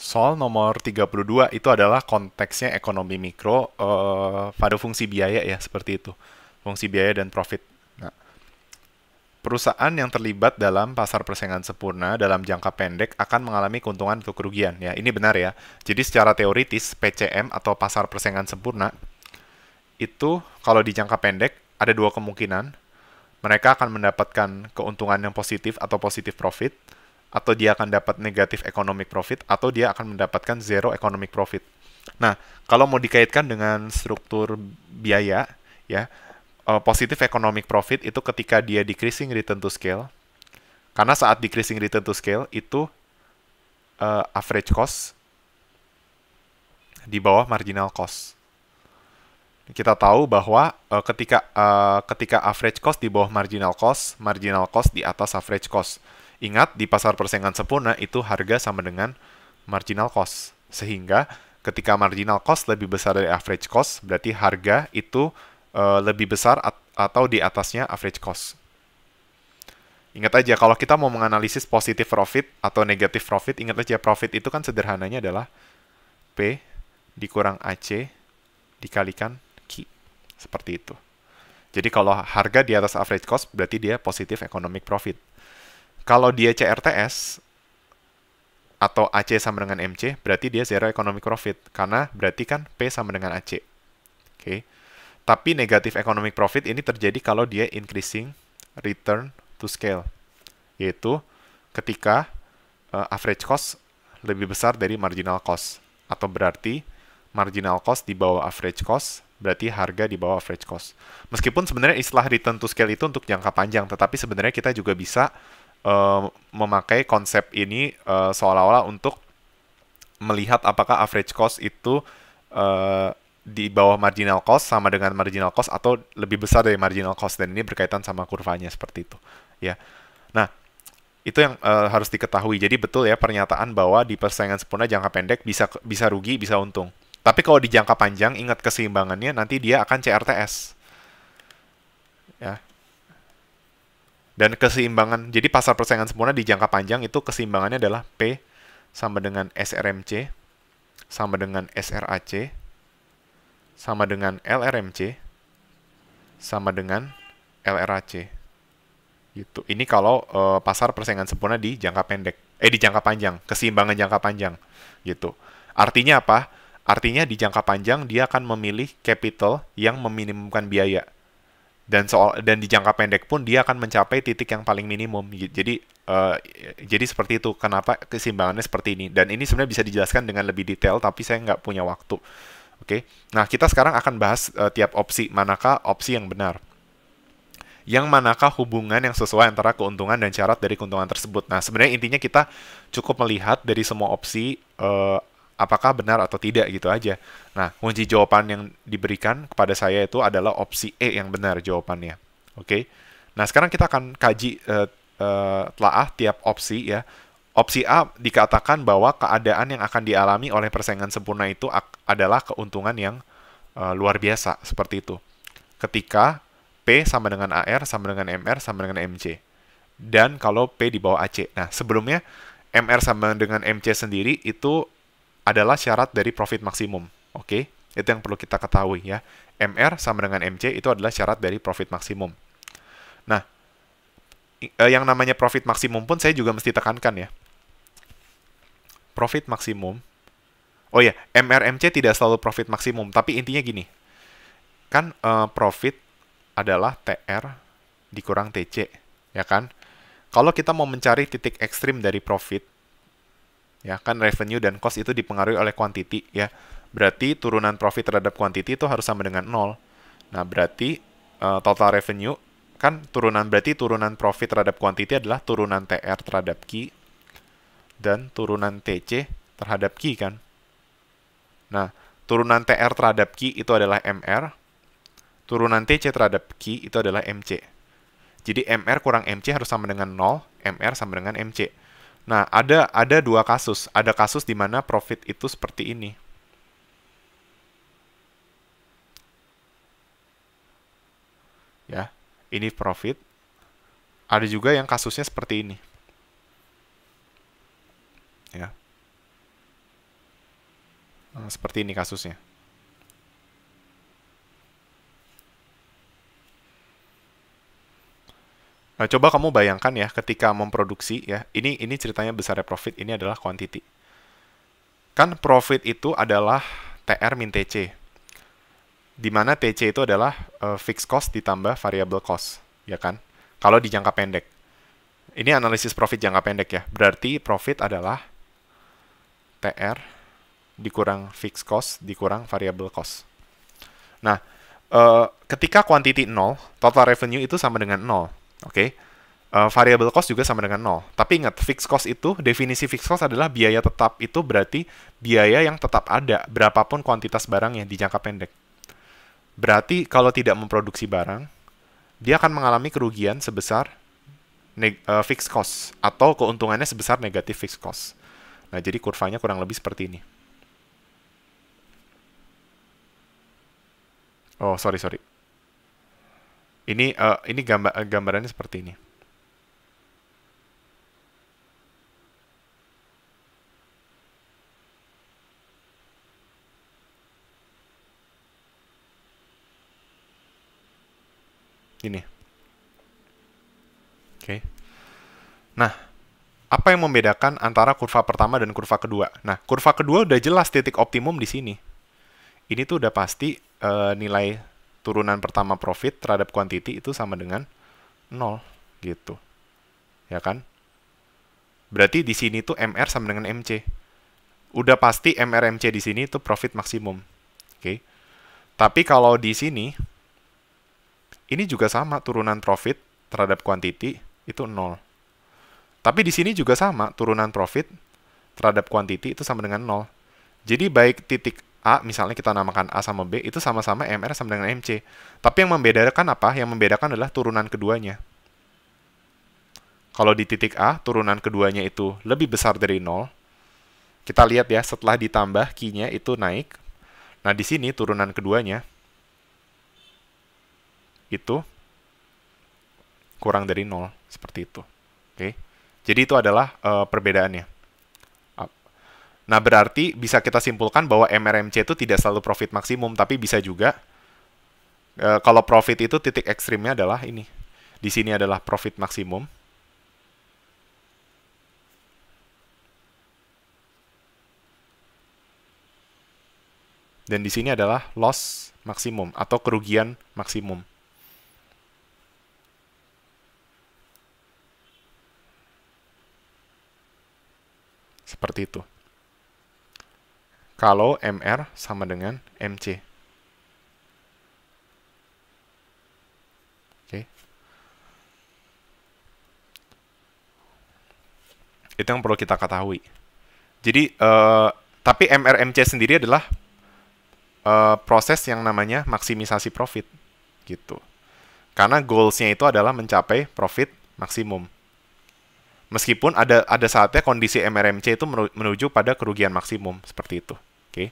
Soal nomor 32 itu adalah konteksnya ekonomi mikro uh, pada fungsi biaya ya, seperti itu. Fungsi biaya dan profit. Nah, perusahaan yang terlibat dalam pasar persaingan sempurna dalam jangka pendek akan mengalami keuntungan atau kerugian. Ya, ini benar ya. Jadi secara teoritis, PCM atau pasar persaingan sempurna itu kalau di jangka pendek ada dua kemungkinan. Mereka akan mendapatkan keuntungan yang positif atau positif profit, atau dia akan dapat negatif economic profit atau dia akan mendapatkan zero economic profit. Nah, kalau mau dikaitkan dengan struktur biaya ya, eh, positif economic profit itu ketika dia decreasing return to scale. Karena saat decreasing return to scale itu uh, average cost di bawah marginal cost. Kita tahu bahwa uh, ketika uh, ketika average cost di bawah marginal cost, marginal cost di atas average cost Ingat, di pasar persaingan sempurna itu harga sama dengan marginal cost. Sehingga ketika marginal cost lebih besar dari average cost, berarti harga itu uh, lebih besar at atau di atasnya average cost. Ingat aja, kalau kita mau menganalisis positive profit atau negative profit, ingat aja profit itu kan sederhananya adalah P dikurang AC dikalikan Q. Seperti itu. Jadi kalau harga di atas average cost, berarti dia positive economic profit. Kalau dia CRTS atau AC sama dengan MC, berarti dia zero economic profit karena berarti kan P sama dengan AC. Oke. Okay. Tapi negatif economic profit ini terjadi kalau dia increasing return to scale, yaitu ketika uh, average cost lebih besar dari marginal cost atau berarti marginal cost di bawah average cost berarti harga di bawah average cost. Meskipun sebenarnya istilah return to scale itu untuk jangka panjang, tetapi sebenarnya kita juga bisa Eh, memakai konsep ini uh, seolah-olah untuk melihat apakah average cost itu uh, di bawah marginal cost sama dengan marginal cost atau lebih besar dari marginal cost dan ini berkaitan sama kurvanya seperti itu ya nah itu yang uh, harus diketahui jadi betul ya pernyataan bahwa di persaingan sempurna jangka pendek bisa bisa rugi bisa untung tapi kalau di jangka panjang ingat keseimbangannya nanti dia akan CRTS ya dan keseimbangan, jadi pasar persaingan sempurna di jangka panjang itu keseimbangannya adalah P sama dengan SRMC, sama dengan SRAC, sama dengan LRMC, sama dengan LRAC. Gitu. Ini kalau uh, pasar persaingan sempurna di jangka pendek, eh di jangka panjang, keseimbangan jangka panjang, gitu. Artinya apa? Artinya di jangka panjang dia akan memilih capital yang meminimumkan biaya dan soal dan di jangka pendek pun dia akan mencapai titik yang paling minimum jadi uh, jadi seperti itu kenapa keseimbangannya seperti ini dan ini sebenarnya bisa dijelaskan dengan lebih detail tapi saya nggak punya waktu oke okay? nah kita sekarang akan bahas uh, tiap opsi manakah opsi yang benar yang manakah hubungan yang sesuai antara keuntungan dan syarat dari keuntungan tersebut nah sebenarnya intinya kita cukup melihat dari semua opsi uh, apakah benar atau tidak gitu aja. Nah, kunci jawaban yang diberikan kepada saya itu adalah opsi E yang benar jawabannya. Oke. Okay? Nah, sekarang kita akan kaji uh, uh, telaah tiap opsi ya. Opsi A dikatakan bahwa keadaan yang akan dialami oleh persaingan sempurna itu adalah keuntungan yang uh, luar biasa seperti itu. Ketika P sama dengan AR sama dengan MR sama dengan MC. Dan kalau P di bawah AC. Nah, sebelumnya MR sama dengan MC sendiri itu adalah syarat dari profit maksimum. Oke, okay? itu yang perlu kita ketahui ya. MR sama dengan MC itu adalah syarat dari profit maksimum. Nah, eh, yang namanya profit maksimum pun saya juga mesti tekankan ya. Profit maksimum. Oh ya, MRMC tidak selalu profit maksimum, tapi intinya gini. Kan uh, profit adalah TR dikurang TC, ya kan? Kalau kita mau mencari titik ekstrim dari profit, ya kan revenue dan cost itu dipengaruhi oleh quantity ya berarti turunan profit terhadap quantity itu harus sama dengan nol nah berarti uh, total revenue kan turunan berarti turunan profit terhadap quantity adalah turunan TR terhadap Q dan turunan TC terhadap Q kan nah turunan TR terhadap Q itu adalah MR turunan TC terhadap Q itu adalah MC jadi MR kurang MC harus sama dengan nol MR sama dengan MC Nah, ada ada dua kasus. Ada kasus di mana profit itu seperti ini. Ya, ini profit. Ada juga yang kasusnya seperti ini. Ya. Nah, seperti ini kasusnya. Nah, coba kamu bayangkan ya ketika memproduksi ya. Ini ini ceritanya besarnya profit ini adalah quantity. Kan profit itu adalah TR min TC. Di mana TC itu adalah uh, fixed cost ditambah variable cost, ya kan? Kalau di jangka pendek. Ini analisis profit jangka pendek ya. Berarti profit adalah TR dikurang fixed cost dikurang variable cost. Nah, uh, ketika quantity 0, total revenue itu sama dengan 0. Oke. Okay? Uh, eh, variable cost juga sama dengan nol. Tapi ingat, fixed cost itu, definisi fixed cost adalah biaya tetap. Itu berarti biaya yang tetap ada, berapapun kuantitas barang yang dijangka pendek. Berarti kalau tidak memproduksi barang, dia akan mengalami kerugian sebesar uh, fixed cost, atau keuntungannya sebesar negatif fixed cost. Nah, jadi kurvanya kurang lebih seperti ini. Oh, sorry, sorry. Ini uh, ini gambar eh, gambarannya seperti ini. Ini. Oke. Okay. Nah, apa yang membedakan antara kurva pertama dan kurva kedua? Nah, kurva kedua udah jelas titik optimum di sini. Ini tuh udah pasti uh, nilai turunan pertama profit terhadap kuantiti itu sama dengan 0 gitu. Ya kan? Berarti di sini tuh MR sama dengan MC. Udah pasti MR MC di sini itu profit maksimum. Oke. Okay. Tapi kalau di sini ini juga sama turunan profit terhadap kuantiti itu 0. Tapi di sini juga sama turunan profit terhadap kuantiti itu sama dengan 0. Jadi baik titik A misalnya kita namakan A sama B itu sama-sama MR sama dengan MC. Tapi yang membedakan apa? Yang membedakan adalah turunan keduanya. Kalau di titik A, turunan keduanya itu lebih besar dari 0. Kita lihat ya, setelah ditambah kinya itu naik. Nah, di sini turunan keduanya itu kurang dari 0, seperti itu. Oke. Jadi itu adalah uh, perbedaannya. Nah, berarti bisa kita simpulkan bahwa MRMC itu tidak selalu profit maksimum, tapi bisa juga e, kalau profit itu titik ekstrimnya adalah ini. Di sini adalah profit maksimum. Dan di sini adalah loss maksimum atau kerugian maksimum. Seperti itu kalau MR sama dengan MC. Oke. Okay. Itu yang perlu kita ketahui. Jadi, uh, tapi MRMC sendiri adalah uh, proses yang namanya maksimisasi profit. Gitu. Karena goalsnya itu adalah mencapai profit maksimum meskipun ada ada saatnya kondisi MRMC itu menuju pada kerugian maksimum seperti itu. Oke. Okay.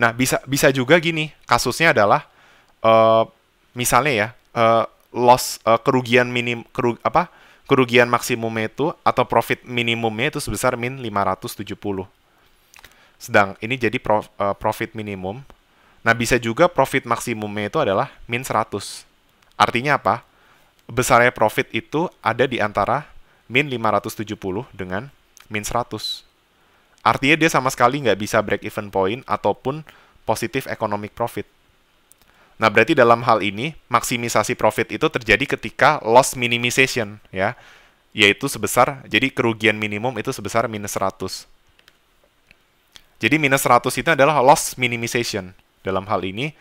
Nah, bisa bisa juga gini, kasusnya adalah uh, misalnya ya, uh, loss uh, kerugian minim kerug, apa? kerugian maksimumnya itu atau profit minimumnya itu sebesar min 570. Sedang ini jadi prof, uh, profit minimum. Nah, bisa juga profit maksimumnya itu adalah min 100. Artinya apa? Besarnya profit itu ada di antara min 570 dengan min 100. Artinya dia sama sekali nggak bisa break even point ataupun positif economic profit. Nah, berarti dalam hal ini maksimisasi profit itu terjadi ketika loss minimization ya, yaitu sebesar jadi kerugian minimum itu sebesar minus 100. Jadi minus 100 itu adalah loss minimization. Dalam hal ini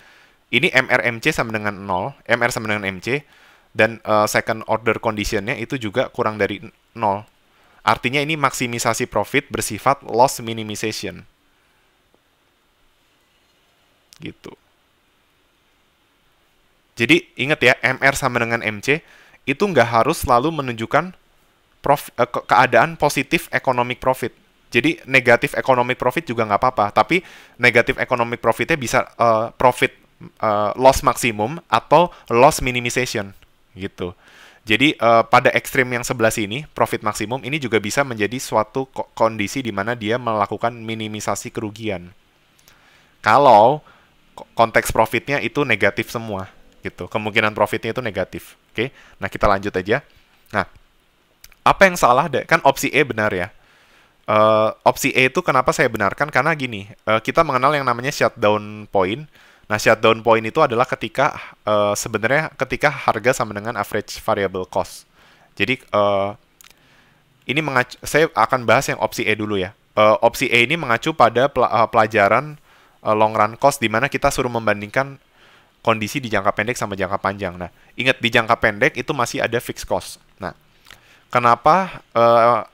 ini MRMC sama dengan 0, MR sama dengan MC dan uh, second order conditionnya itu juga kurang dari 0. Artinya ini maksimisasi profit bersifat loss minimization. Gitu. Jadi ingat ya, MR sama dengan MC itu nggak harus selalu menunjukkan prof, eh, keadaan positif economic profit. Jadi negatif economic profit juga nggak apa-apa, tapi negatif economic profitnya bisa uh, profit uh, loss maksimum atau loss minimization gitu. Jadi uh, pada ekstrim yang sebelah sini, profit maksimum ini juga bisa menjadi suatu ko kondisi di mana dia melakukan minimisasi kerugian. Kalau konteks profitnya itu negatif semua, gitu. Kemungkinan profitnya itu negatif. Oke, okay? nah kita lanjut aja. Nah, apa yang salah? deh? Kan opsi E benar ya. Uh, opsi E itu kenapa saya benarkan? Karena gini, uh, kita mengenal yang namanya shutdown point Nah, shutdown point itu adalah ketika uh, sebenarnya ketika harga sama dengan average variable cost. Jadi uh, ini mengacu, saya akan bahas yang opsi E dulu ya. Uh, opsi E ini mengacu pada pelajaran uh, long run cost di mana kita suruh membandingkan kondisi di jangka pendek sama jangka panjang. Nah, ingat di jangka pendek itu masih ada fixed cost. Nah, kenapa uh,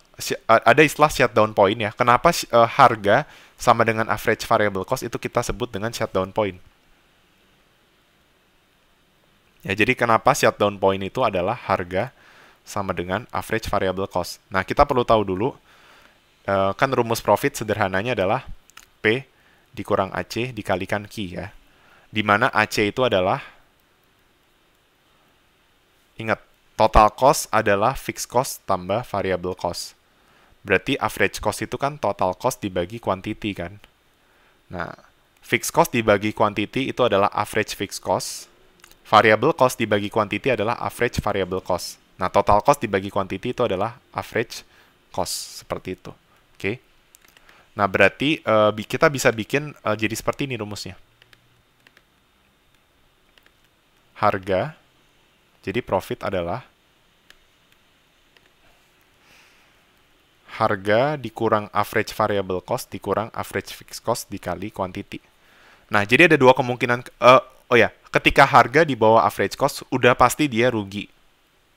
ada istilah shutdown point ya? Kenapa uh, harga sama dengan average variable cost itu kita sebut dengan shutdown point? Ya, jadi kenapa shutdown point itu adalah harga sama dengan average variable cost. Nah, kita perlu tahu dulu, eh, kan rumus profit sederhananya adalah P dikurang AC dikalikan Q ya. Dimana AC itu adalah, ingat, total cost adalah fixed cost tambah variable cost. Berarti average cost itu kan total cost dibagi quantity kan. Nah, fixed cost dibagi quantity itu adalah average fixed cost Variable cost dibagi quantity adalah average variable cost. Nah, total cost dibagi quantity itu adalah average cost, seperti itu. Oke. Okay. Nah, berarti uh, kita bisa bikin uh, jadi seperti ini rumusnya. Harga, jadi profit adalah harga dikurang average variable cost dikurang average fixed cost dikali quantity. Nah, jadi ada dua kemungkinan. Uh, oh ya, ketika harga di bawah average cost udah pasti dia rugi.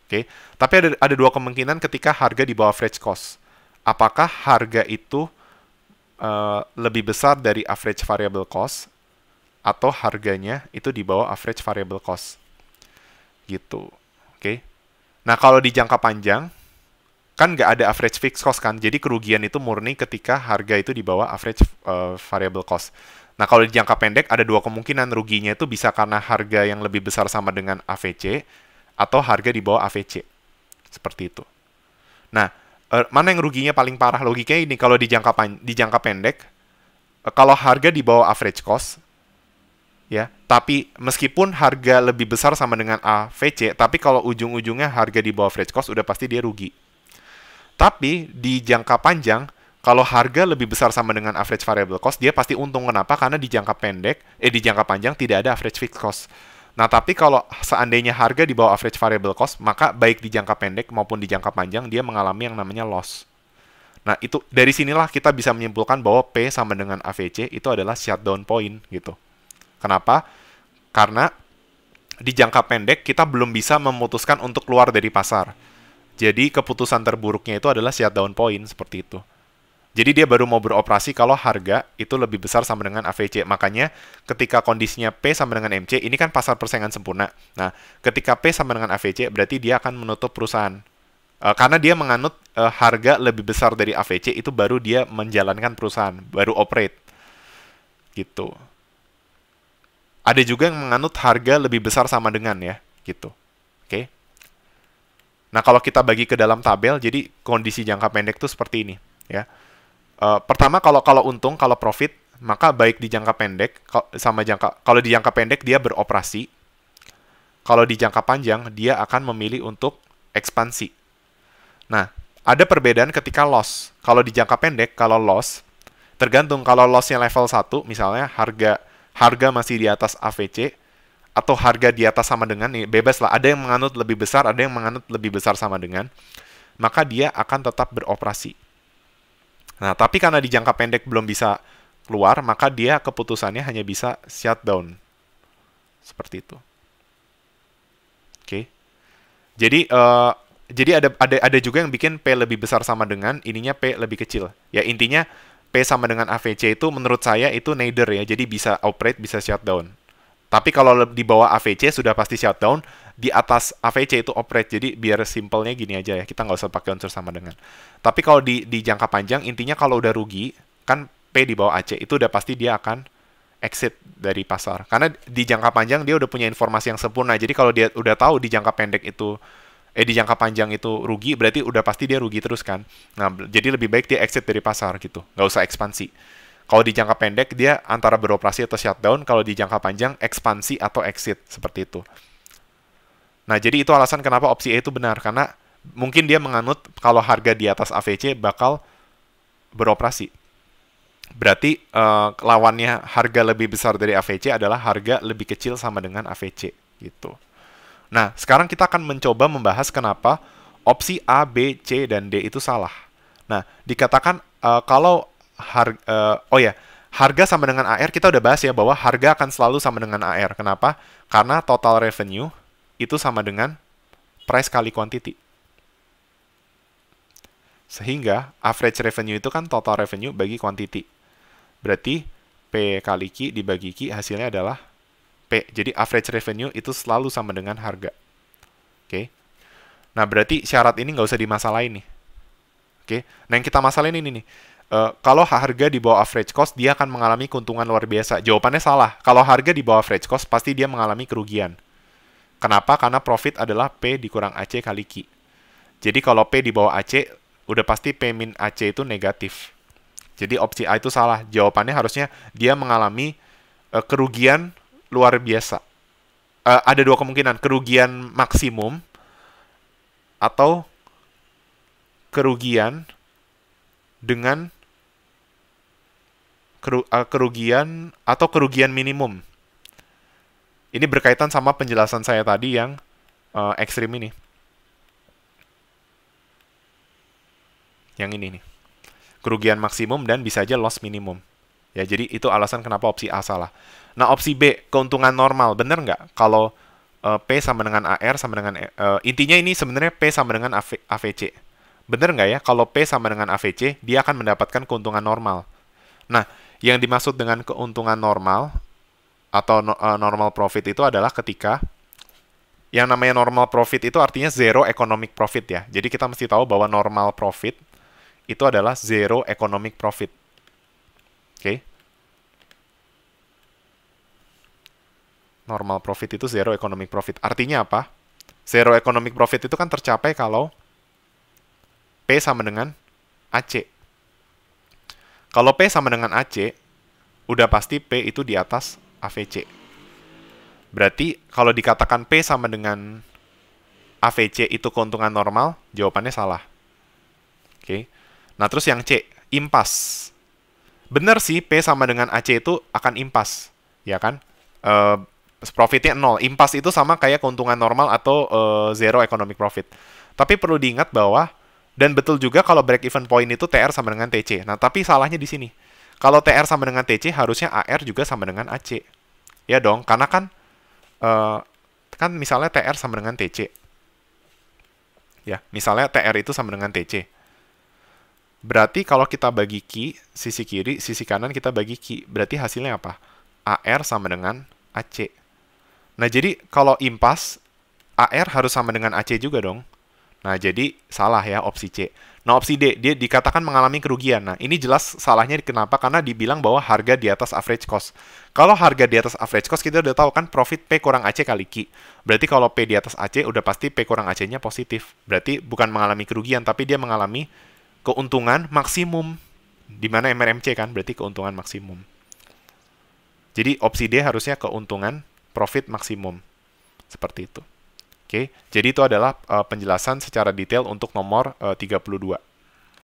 Oke. Okay? Tapi ada ada dua kemungkinan ketika harga di bawah average cost. Apakah harga itu uh, lebih besar dari average variable cost atau harganya itu di bawah average variable cost. Gitu. Oke. Okay? Nah, kalau di jangka panjang kan nggak ada average fixed cost kan, jadi kerugian itu murni ketika harga itu di bawah average uh, variable cost. Nah, kalau di jangka pendek ada dua kemungkinan ruginya itu bisa karena harga yang lebih besar sama dengan AVC atau harga di bawah AVC. Seperti itu. Nah, eh, mana yang ruginya paling parah? Logikanya ini kalau di jangka di jangka pendek eh, kalau harga di bawah average cost ya, tapi meskipun harga lebih besar sama dengan AVC, tapi kalau ujung-ujungnya harga di bawah average cost udah pasti dia rugi. Tapi di jangka panjang kalau harga lebih besar sama dengan average variable cost, dia pasti untung. Kenapa? Karena di jangka pendek, eh di jangka panjang tidak ada average fixed cost. Nah, tapi kalau seandainya harga di bawah average variable cost, maka baik di jangka pendek maupun di jangka panjang dia mengalami yang namanya loss. Nah, itu dari sinilah kita bisa menyimpulkan bahwa P sama dengan AVC itu adalah shutdown point gitu. Kenapa? Karena di jangka pendek kita belum bisa memutuskan untuk keluar dari pasar. Jadi keputusan terburuknya itu adalah shutdown point seperti itu. Jadi dia baru mau beroperasi kalau harga itu lebih besar sama dengan AVC. Makanya ketika kondisinya P sama dengan MC, ini kan pasar persaingan sempurna. Nah, ketika P sama dengan AVC, berarti dia akan menutup perusahaan. E, karena dia menganut e, harga lebih besar dari AVC, itu baru dia menjalankan perusahaan, baru operate. Gitu. Ada juga yang menganut harga lebih besar sama dengan ya, gitu. Oke. Okay? Nah, kalau kita bagi ke dalam tabel, jadi kondisi jangka pendek itu seperti ini, ya Eh, pertama kalau kalau untung kalau profit maka baik di jangka pendek sama jangka kalau di jangka pendek dia beroperasi kalau di jangka panjang dia akan memilih untuk ekspansi nah ada perbedaan ketika loss kalau di jangka pendek kalau loss tergantung kalau lossnya level 1 misalnya harga harga masih di atas AVC atau harga di atas sama dengan nih bebas lah ada yang menganut lebih besar ada yang menganut lebih besar sama dengan maka dia akan tetap beroperasi Nah, tapi karena di jangka pendek belum bisa keluar, maka dia keputusannya hanya bisa shutdown. Seperti itu. Oke. Okay. Jadi uh, jadi ada ada ada juga yang bikin P lebih besar sama dengan ininya P lebih kecil. Ya intinya P sama dengan AVC itu menurut saya itu neither ya. Jadi bisa operate, bisa shutdown. Tapi kalau di bawah AVC sudah pasti shutdown, di atas AVC itu operate. Jadi biar simpelnya gini aja ya, kita nggak usah pakai unsur sama dengan. Tapi kalau di, di jangka panjang, intinya kalau udah rugi, kan P di bawah AC, itu udah pasti dia akan exit dari pasar. Karena di jangka panjang dia udah punya informasi yang sempurna. Jadi kalau dia udah tahu di jangka pendek itu eh di jangka panjang itu rugi, berarti udah pasti dia rugi terus kan. Nah, jadi lebih baik dia exit dari pasar gitu. Nggak usah ekspansi. Kalau di jangka pendek dia antara beroperasi atau shutdown, kalau di jangka panjang ekspansi atau exit seperti itu. Nah, jadi itu alasan kenapa opsi A itu benar karena mungkin dia menganut kalau harga di atas AVC bakal beroperasi. Berarti uh, lawannya harga lebih besar dari AVC adalah harga lebih kecil sama dengan AVC gitu. Nah, sekarang kita akan mencoba membahas kenapa opsi A, B, C dan D itu salah. Nah, dikatakan uh, kalau harga uh, eh, oh ya, harga sama dengan AR kita udah bahas ya bahwa harga akan selalu sama dengan AR. Kenapa? Karena total revenue itu sama dengan price kali quantity. Sehingga average revenue itu kan total revenue bagi quantity. Berarti P kali Q dibagi Q hasilnya adalah P. Jadi average revenue itu selalu sama dengan harga. Oke. Okay. Nah, berarti syarat ini nggak usah dimasalahin nih. Oke. Okay. Nah, yang kita masalahin ini nih. Uh, kalau harga di bawah average cost, dia akan mengalami keuntungan luar biasa. Jawabannya salah. Kalau harga di bawah average cost, pasti dia mengalami kerugian. Kenapa? Karena profit adalah P dikurang AC kali Q. Jadi kalau P di bawah AC, udah pasti P min AC itu negatif. Jadi opsi A itu salah. Jawabannya harusnya dia mengalami uh, kerugian luar biasa. Uh, ada dua kemungkinan, kerugian maksimum atau kerugian dengan eh, kerugian atau kerugian minimum. Ini berkaitan sama penjelasan saya tadi yang uh, ekstrim ini. Yang ini nih. Kerugian maksimum dan bisa aja loss minimum. Ya, jadi itu alasan kenapa opsi A salah. Nah, opsi B, keuntungan normal. Bener nggak? Kalau uh, P sama dengan AR sama dengan... Uh, intinya ini sebenarnya P sama dengan AV, AVC. Bener nggak ya? Kalau P sama dengan AVC, dia akan mendapatkan keuntungan normal. Nah, yang dimaksud dengan keuntungan normal atau eh, normal profit itu adalah ketika yang namanya normal profit itu artinya zero economic profit ya. Jadi kita mesti tahu bahwa normal profit itu adalah zero economic profit. Oke. Okay? Normal profit itu zero economic profit. Artinya apa? Zero economic profit itu kan tercapai kalau P sama dengan AC. Kalau P sama dengan AC, udah pasti P itu di atas AVC. Berarti kalau dikatakan P sama dengan AVC itu keuntungan normal, jawabannya salah. Oke. Okay. Nah, terus yang C, impas. Benar sih P sama dengan AC itu akan impas, ya kan? Uh, profitnya nol. Impas itu sama kayak keuntungan normal atau uh, zero economic profit. Tapi perlu diingat bahwa dan betul juga kalau break even point itu TR sama dengan TC. Nah, tapi salahnya di sini. Kalau TR sama dengan TC, harusnya AR juga sama dengan AC. Ya dong, karena kan uh, kan misalnya TR sama dengan TC. Ya, misalnya TR itu sama dengan TC. Berarti kalau kita bagi Q, sisi kiri, sisi kanan kita bagi Q. Berarti hasilnya apa? AR sama dengan AC. Nah, jadi kalau impas, AR harus sama dengan AC juga dong. Nah, jadi salah ya opsi C. Nah, opsi D, dia dikatakan mengalami kerugian. Nah, ini jelas salahnya kenapa? Karena dibilang bahwa harga di atas average cost. Kalau harga di atas average cost, kita udah tahu kan profit P kurang AC kali Q. Berarti kalau P di atas AC, udah pasti P kurang AC-nya positif. Berarti bukan mengalami kerugian, tapi dia mengalami keuntungan maksimum. Di mana MRMC kan, berarti keuntungan maksimum. Jadi opsi D harusnya keuntungan profit maksimum. Seperti itu. Oke, jadi itu adalah uh, penjelasan secara detail untuk nomor eh, uh, 32.